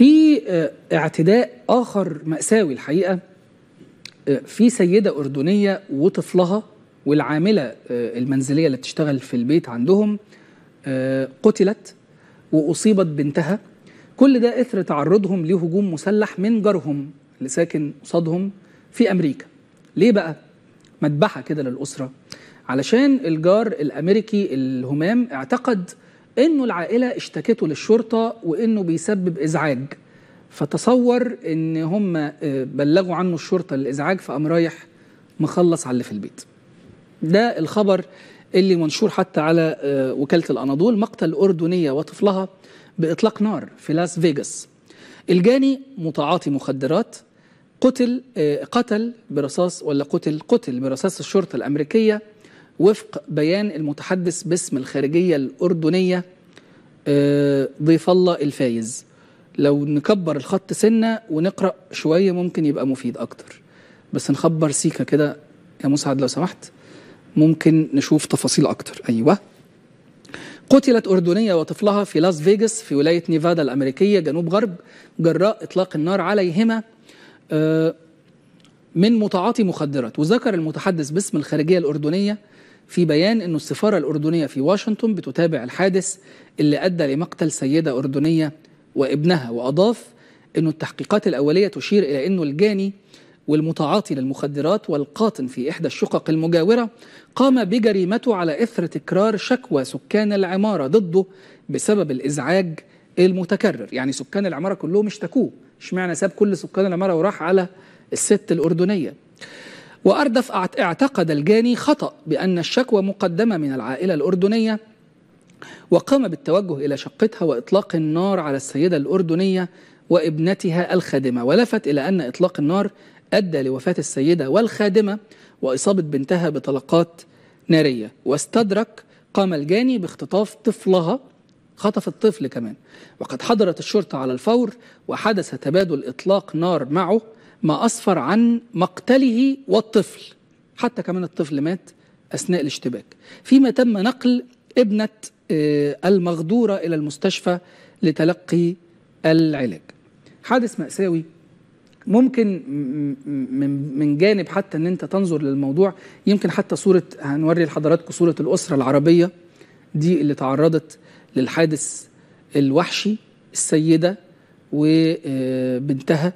في آه، اعتداء آخر مأساوي الحقيقة آه، في سيدة أردنية وطفلها والعاملة آه، المنزلية اللي بتشتغل في البيت عندهم قتلت وأصيبت بنتها كل ده إثر تعرضهم لهجوم مسلح من جارهم اللي ساكن قصادهم في أمريكا ليه بقى؟ مذبحة كده للأسرة علشان الجار الأمريكي الهمام اعتقد انه العائله اشتكته للشرطه وانه بيسبب ازعاج فتصور ان هم آه، بلغوا عنه الشرطه الازعاج فقام رايح مخلص على اللي في البيت ده الخبر اللي منشور حتى على آه، وكاله الاناضول مقتل اردنيه وطفلها باطلاق نار في لاس فيجاس الجاني متعاطي مخدرات قتل آه، قتل برصاص ولا قتل قتل برصاص الشرطه الامريكيه وفق بيان المتحدث باسم الخارجية الأردنية آه، ضيف الله الفايز لو نكبر الخط سنة ونقرأ شوية ممكن يبقى مفيد أكتر بس نخبر سيكا كده يا مسعد لو سمحت ممكن نشوف تفاصيل أكتر أيوه قتلت أردنية وطفلها في لاس فيغاس في ولاية نيفادا الأمريكية جنوب غرب جراء إطلاق النار عليهما آه من متعاطي مخدرات وذكر المتحدث باسم الخارجية الأردنية في بيان أن السفارة الأردنية في واشنطن بتتابع الحادث اللي أدى لمقتل سيدة أردنية وابنها وأضاف أن التحقيقات الأولية تشير إلى أنه الجاني والمتعاطي للمخدرات والقاطن في إحدى الشقق المجاورة قام بجريمته على إثر تكرار شكوى سكان العمارة ضده بسبب الإزعاج المتكرر يعني سكان العمارة كلهم اشتكوه اشمعنى ساب كل سكان العمارة وراح على الست الأردنية وأردف اعتقد الجاني خطأ بأن الشكوى مقدمة من العائلة الأردنية وقام بالتوجه إلى شقتها وإطلاق النار على السيدة الأردنية وابنتها الخادمة ولفت إلى أن إطلاق النار أدى لوفاة السيدة والخادمة وإصابة بنتها بطلقات نارية واستدرك قام الجاني باختطاف طفلها خطف الطفل كمان وقد حضرت الشرطة على الفور وحدث تبادل إطلاق نار معه ما أسفر عن مقتله والطفل حتى كمان الطفل مات أثناء الاشتباك فيما تم نقل ابنة آه، المغدورة إلى المستشفى لتلقي العلاج حادث مأساوي ممكن من من جانب حتى ان انت تنظر للموضوع يمكن حتى صوره هنوري لحضراتكم صوره الاسره العربيه دي اللي تعرضت للحادث الوحشي السيده وبنتها آه،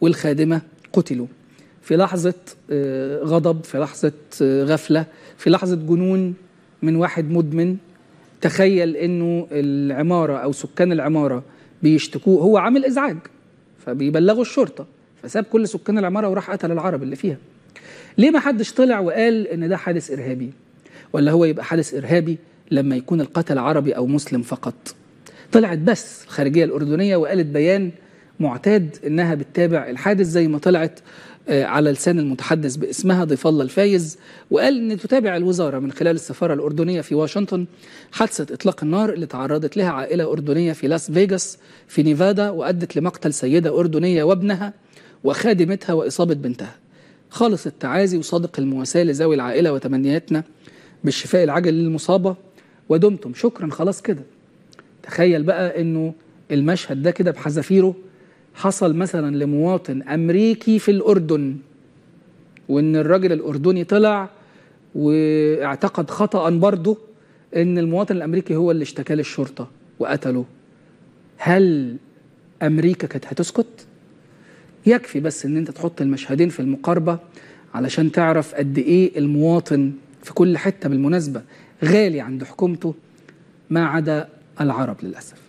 والخادمة قتلوا في لحظة آه، غضب في لحظة آه، غفلة في لحظة جنون من واحد مدمن تخيل انه العمارة او سكان العمارة بيشتكوه هو عامل ازعاج فبيبلغوا الشرطة فساب كل سكان العمارة وراح قتل العرب اللي فيها ليه ما حدش طلع وقال ان ده حادث ارهابي ولا هو يبقى حادث ارهابي لما يكون القتل عربي او مسلم فقط طلعت بس الخارجية الأردنية وقالت بيان معتاد انها بتتابع الحادث زي ما طلعت آه، على لسان المتحدث باسمها ضيف الله الفايز وقال ان تتابع الوزاره من خلال السفاره الاردنيه في واشنطن حادثه اطلاق النار اللي تعرضت لها عائله اردنيه في لاس فيغاس في نيفادا وادت لمقتل سيده اردنيه وابنها وخادمتها واصابه بنتها. خالص التعازي وصادق المواساه لذوي العائله وتمنياتنا بالشفاء العاجل للمصابه ودمتم شكرا خلاص كده. تخيل بقى انه المشهد ده كده بحذافيره حصل مثلا لمواطن امريكي في الاردن وان الراجل الاردني طلع واعتقد خطا برضه ان المواطن الامريكي هو اللي اشتكى للشرطه وقتله هل امريكا كانت هتسكت يكفي بس ان انت تحط المشهدين في المقاربه علشان تعرف قد ايه المواطن في كل حته بالمناسبه غالي عند حكومته ما عدا العرب للاسف